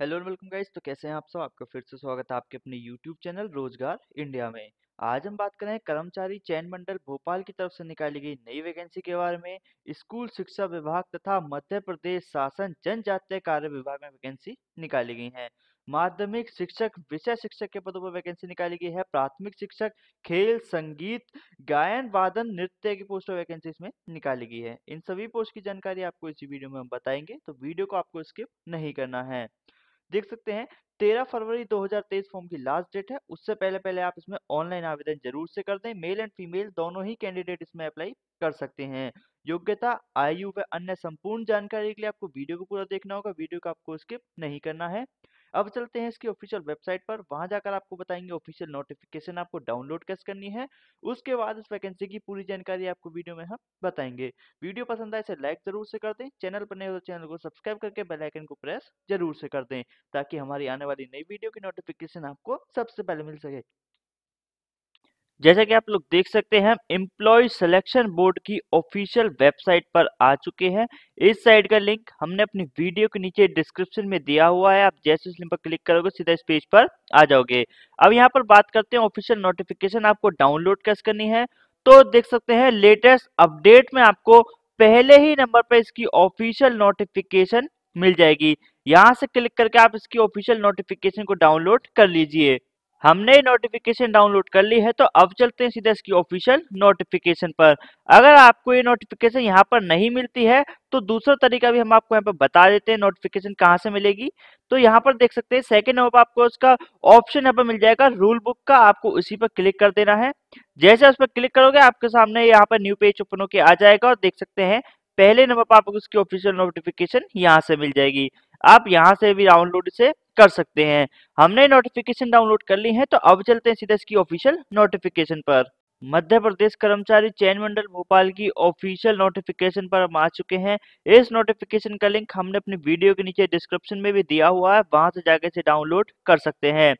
hello welcome guys तो कैसे हैं आप सब आपका फिर से स्वागत है आपके अपने यूट्यूब चैनल रोजगार इंडिया में आज हम बात करें कर्मचारी चयन मंडल भोपाल की तरफ से निकाली गई नई वैकेंसी के बारे में स्कूल शिक्षा विभाग तथा मध्य प्रदेश शासन जनजातीय कार्य विभाग में वैकेंसी निकाली गई है माध्यमिक शिक्षक विषय शिक्षक के पदों पर वैकेंसी निकाली गई है प्राथमिक शिक्षक खेल संगीत गायन वादन नृत्य की पोस्ट पर वैकेंसी इसमें निकाली गई है इन सभी पोस्ट की जानकारी आपको इसी वीडियो में हम बताएंगे तो वीडियो को आपको स्किप नहीं करना है देख सकते हैं तेरह फरवरी 2023 फॉर्म की लास्ट डेट है उससे पहले पहले आप इसमें ऑनलाइन आवेदन जरूर से कर दें मेल एंड फीमेल दोनों ही कैंडिडेट इसमें अप्लाई कर सकते हैं योग्यता आयु व अन्य संपूर्ण जानकारी के लिए आपको वीडियो को पूरा देखना होगा वीडियो को आपको स्किप नहीं करना है अब चलते हैं इसकी ऑफिशियल वेबसाइट पर वहां जाकर आपको बताएंगे ऑफिशियल नोटिफिकेशन आपको डाउनलोड कैसे करनी है उसके बाद इस वैकेंसी की पूरी जानकारी आपको वीडियो में हम बताएंगे वीडियो पसंद आए तो इसे लाइक जरूर से कर दें चैनल पर नए हो तो चैनल को सब्सक्राइब करके बेलाइकन को प्रेस जरूर से कर दें ताकि हमारी आने वाली नई वीडियो की नोटिफिकेशन आपको सबसे पहले मिल सके जैसा कि आप लोग देख सकते हैं एम्प्लॉय सिलेक्शन बोर्ड की ऑफिशियल वेबसाइट पर आ चुके हैं इस साइट का लिंक हमने अपनी वीडियो के नीचे डिस्क्रिप्शन में दिया हुआ है आप जैसे इस लिंक पर क्लिक करोगे सीधा इस पेज पर आ जाओगे अब यहाँ पर बात करते हैं ऑफिशियल नोटिफिकेशन आपको डाउनलोड कैसे करनी है तो देख सकते हैं लेटेस्ट अपडेट में आपको पहले ही नंबर पर इसकी ऑफिशियल नोटिफिकेशन मिल जाएगी यहाँ से क्लिक करके आप इसकी ऑफिशियल नोटिफिकेशन को डाउनलोड कर लीजिए हमने नोटिफिकेशन डाउनलोड कर ली है तो अब चलते हैं सीधे इसकी ऑफिशियल नोटिफिकेशन पर अगर आपको ये नोटिफिकेशन यहाँ पर नहीं मिलती है तो दूसरा तरीका भी हम आपको यहाँ पर बता देते हैं नोटिफिकेशन कहाँ से मिलेगी तो यहाँ पर देख सकते हैं सेकेंड नंबर पर आपको उसका ऑप्शन यहाँ पर मिल जाएगा रूल बुक का आपको उसी पर क्लिक कर देना है जैसे उस पर क्लिक करोगे आपके सामने यहाँ पर न्यू पेज ओपन होकर आ जाएगा और देख सकते हैं पहले नंबर पर आपको उसकी ऑफिशियल नोटिफिकेशन यहाँ से मिल जाएगी आप यहाँ से भी डाउनलोड से कर सकते हैं हमने नोटिफिकेशन डाउनलोड कर ली है तो अब चलते हैं सीधा इसकी ऑफिशियल नोटिफिकेशन पर मध्य प्रदेश कर्मचारी चयन मंडल भोपाल की ऑफिशियल नोटिफिकेशन पर हम आ चुके हैं इस नोटिफिकेशन का लिंक हमने अपनी वीडियो के नीचे डिस्क्रिप्शन में भी दिया हुआ है वहां से जाके से डाउनलोड कर सकते हैं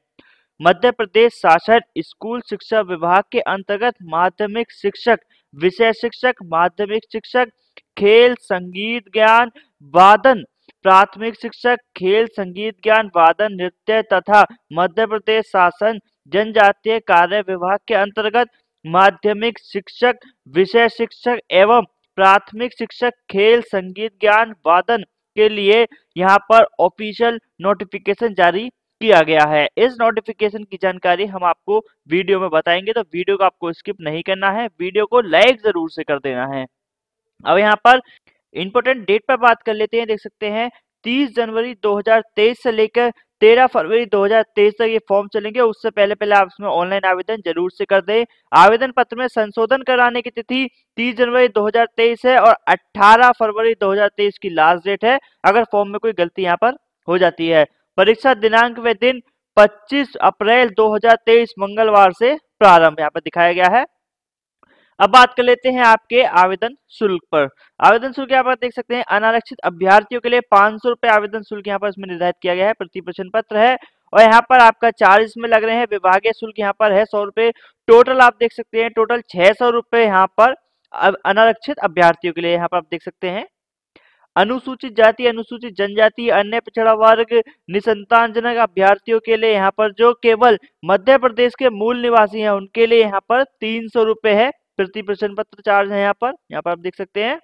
मध्य प्रदेश शासन स्कूल शिक्षा विभाग के अंतर्गत माध्यमिक शिक्षक विषय शिक्षक माध्यमिक शिक्षक खेल संगीत ज्ञान वादन प्राथमिक शिक्षक खेल संगीत ज्ञान वादन नृत्य तथा मध्य प्रदेश शासन जनजातीय कार्य विभाग के अंतर्गत माध्यमिक शिक्षक विषय शिक्षक एवं प्राथमिक शिक्षक खेल संगीत ज्ञान वादन के लिए यहाँ पर ऑफिशियल नोटिफिकेशन जारी किया गया है इस नोटिफिकेशन की जानकारी हम आपको वीडियो में बताएंगे तो वीडियो को आपको स्किप नहीं करना है वीडियो को लाइक जरूर से कर देना है अब यहाँ पर इंपोर्टेंट डेट पर बात कर लेते हैं देख सकते हैं 30 जनवरी 2023 से लेकर 13 फरवरी 2023 तक ये फॉर्म चलेंगे उससे पहले पहले आप इसमें ऑनलाइन आवेदन जरूर से कर दें आवेदन पत्र में संशोधन कराने की तिथि 30 जनवरी 2023 है और 18 फरवरी 2023 की लास्ट डेट है अगर फॉर्म में कोई गलती यहाँ पर हो जाती है परीक्षा दिनांक व दिन पच्चीस अप्रैल दो मंगलवार से प्रारंभ यहाँ पर दिखाया गया है अब बात कर लेते हैं आपके आवेदन शुल्क पर आवेदन शुल्क यहाँ पर देख सकते हैं अनारक्षित अभ्यार्थियों के लिए पांच सौ रुपए आवेदन शुल्क यहाँ पर इसमें निर्धारित किया गया है प्रति प्रश्न पत्र है और यहाँ पर आपका चार्ज इसमें लग रहे हैं विभागीय शुल्क यहाँ पर है सौ रुपये टोटल आप देख सकते हैं टोटल छह सौ रुपये यहाँ पर अनारक्षित अभ्यार्थियों के लिए यहाँ पर आप देख सकते हैं अनुसूचित जाति अनुसूचित जनजाति अन्य पिछड़ा वर्ग निसंतान जनक अभ्यार्थियों के लिए यहाँ पर जो केवल मध्य प्रदेश के मूल निवासी हैं उनके लिए यहाँ पर तीन सौ रुपये है प्रति प्रश्न पत्र चार्ज है यहाँ पर यहाँ पर आप देख सकते हैं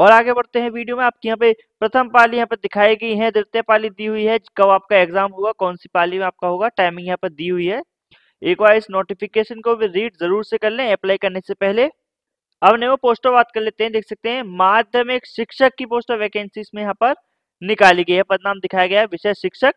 और आगे बढ़ते हैं वीडियो में आपकी यहाँ पे प्रथम पाली यहाँ पर दिखाई गई है द्वितीय पाली दी हुई है कब आपका एग्जाम होगा कौन सी पाली में आपका होगा टाइमिंग यहाँ पर दी हुई है एक बार इस नोटिफिकेशन को भी रीड जरूर से कर लें अप्लाई करने से पहले अब नए पोस्टर बात कर लेते हैं देख सकते हैं माध्यमिक शिक्षक की पोस्टर वैकेंसी में यहाँ पर निकाली गई है पद नाम दिखाया गया है विषय शिक्षक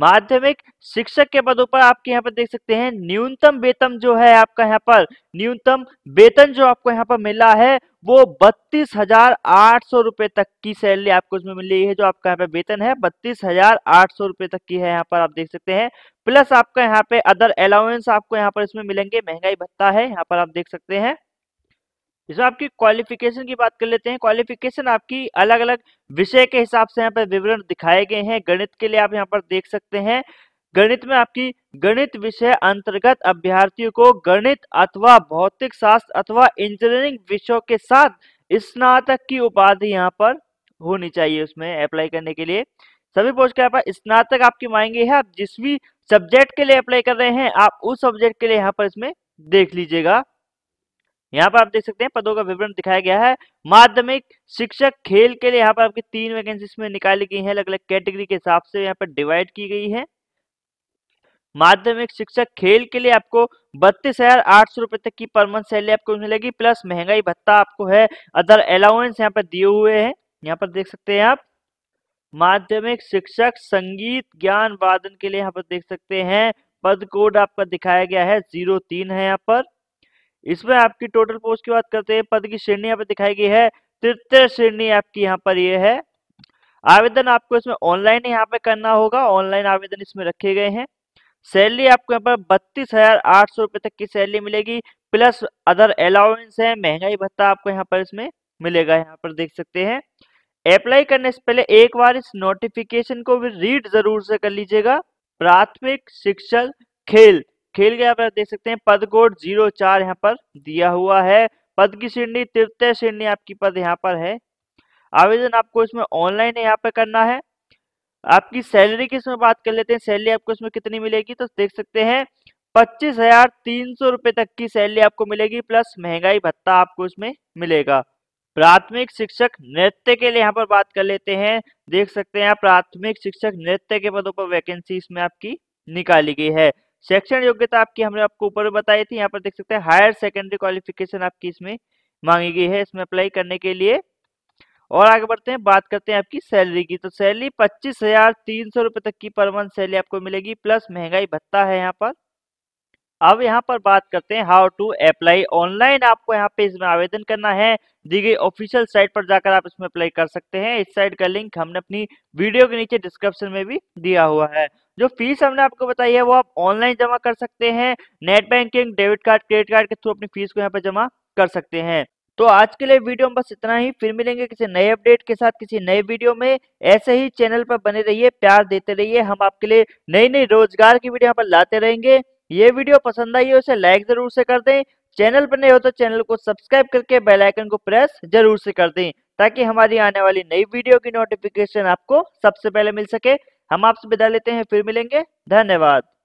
माध्यमिक शिक्षक के पदों पर आपके यहाँ पर देख सकते हैं न्यूनतम वेतन जो है आपका यहाँ पर न्यूनतम वेतन जो आपको यहाँ पर मिला है वो बत्तीस हजार आठ सौ रुपए तक की सैलरी आपको इसमें मिल रही है जो आपका यहाँ पे वेतन है बत्तीस हजार आठ सौ रुपए तक की है यहाँ पर आप देख सकते हैं प्लस आपका यहाँ पे अदर अलाउंस आपको यहाँ पर इसमें मिलेंगे महंगाई भत्ता है यहाँ पर आप देख सकते हैं इसमें आपकी क्वालिफिकेशन की बात कर लेते हैं क्वालिफिकेशन आपकी अलग अलग विषय के हिसाब से यहाँ पर विवरण दिखाए गए हैं गणित के लिए आप यहाँ पर देख सकते हैं गणित में आपकी गणित विषय अंतर्गत अभ्यार्थियों को गणित अथवा भौतिक शास्त्र अथवा इंजीनियरिंग विषयों के साथ स्नातक की उपाधि यहाँ पर होनी चाहिए उसमें अप्लाई करने के लिए सभी पोस्ट के यहाँ पर स्नातक आपकी मांगे है आप जिस भी सब्जेक्ट के लिए अप्लाई कर रहे हैं आप उस सब्जेक्ट के लिए यहाँ पर इसमें देख लीजिएगा यहाँ पर आप देख सकते हैं पदों का विवरण दिखाया गया है माध्यमिक शिक्षक खेल के लिए यहाँ पर आपकी तीन वैकेंसी में निकाली गई है अलग अलग कैटेगरी के हिसाब से यहाँ पर डिवाइड की गई है माध्यमिक शिक्षक खेल के लिए आपको बत्तीस हजार आठ सौ रुपए तक की पर मंथ सैलरी आपको मिलेगी प्लस महंगाई भत्ता आपको है अदर अलाउंस यहाँ पर दिए हुए है यहाँ पर देख सकते हैं आप माध्यमिक शिक्षक संगीत ज्ञान वादन के लिए यहाँ पर देख सकते हैं पद कोड आपका दिखाया गया है जीरो तीन है यहाँ पर इसमें आपकी टोटल पोस्ट की बात करते हैं पद की श्रेणी यहाँ पर दिखाई गई है तृतीय श्रेणी आपकी यहाँ पर ये यह है आवेदन आपको इसमें ऑनलाइन यहाँ पे करना होगा ऑनलाइन आवेदन इसमें रखे गए हैं सैलरी आपको यहाँ पर बत्तीस हजार आठ सौ रुपए तक की सैलरी मिलेगी प्लस अदर अलाउंस है महंगाई भत्ता आपको यहाँ पर इसमें मिलेगा यहाँ पर देख सकते हैं अप्लाई करने से पहले एक बार इस नोटिफिकेशन को भी रीड जरूर से कर लीजिएगा प्राथमिक शिक्षा खेल खेल गया पर देख सकते हैं पद कोड जीरो चार यहाँ पर दिया हुआ है पद की श्रेणी तृतीय श्रेणी आपकी पद यहाँ पर है आवेदन आपको इसमें ऑनलाइन यहाँ पर करना है आपकी सैलरी की इसमें बात कर लेते हैं सैलरी आपको इसमें कितनी मिलेगी तो देख सकते हैं पच्चीस हजार तीन सौ रुपए तक की सैलरी आपको मिलेगी प्लस महंगाई भत्ता आपको इसमें मिलेगा प्राथमिक शिक्षक नृत्य के लिए यहाँ पर बात कर लेते हैं देख सकते हैं प्राथमिक शिक्षक नृत्य के पदों पर वैकेंसी इसमें आपकी निकाली गई है शैक्षण योग्यता आपकी हमने आपको ऊपर बताई थी यहाँ पर देख सकते हैं हायर सेकेंडरी क्वालिफिकेशन आपकी इसमें मांगी गई है इसमें अप्लाई करने के लिए और आगे बढ़ते हैं बात करते हैं आपकी सैलरी की तो सैलरी पच्चीस हजार तीन सौ रुपए तक की पर मंथ सैलरी आपको मिलेगी प्लस महंगाई भत्ता है यहाँ पर अब यहाँ पर बात करते हैं हाउ टू अप्लाई ऑनलाइन आपको यहाँ पे इसमें आवेदन करना है दी गई ऑफिशियल साइट पर जाकर आप इसमें अप्लाई कर सकते हैं इस साइट का लिंक हमने अपनी वीडियो के नीचे डिस्क्रिप्शन में भी दिया हुआ है जो फीस हमने आपको बताई है वो आप ऑनलाइन जमा कर सकते हैं net banking debit card credit card के थ्रू अपनी फीस को यहाँ पे जमा कर सकते हैं तो आज के लिए वीडियो में बस इतना ही फिर मिलेंगे किसी नए अपडेट के साथ किसी नए वीडियो में ऐसे ही चैनल पर बने रहिए प्यार देते रहिए हम आपके लिए नई नई रोजगार की वीडियो यहाँ पर लाते रहेंगे ये वीडियो पसंद आई है उसे लाइक जरूर से कर दें चैनल पर नए हो तो चैनल को सब्सक्राइब करके बेल आइकन को प्रेस जरूर से कर दें ताकि हमारी आने वाली नई वीडियो की नोटिफिकेशन आपको सबसे पहले मिल सके हम आपसे विदा लेते हैं फिर मिलेंगे धन्यवाद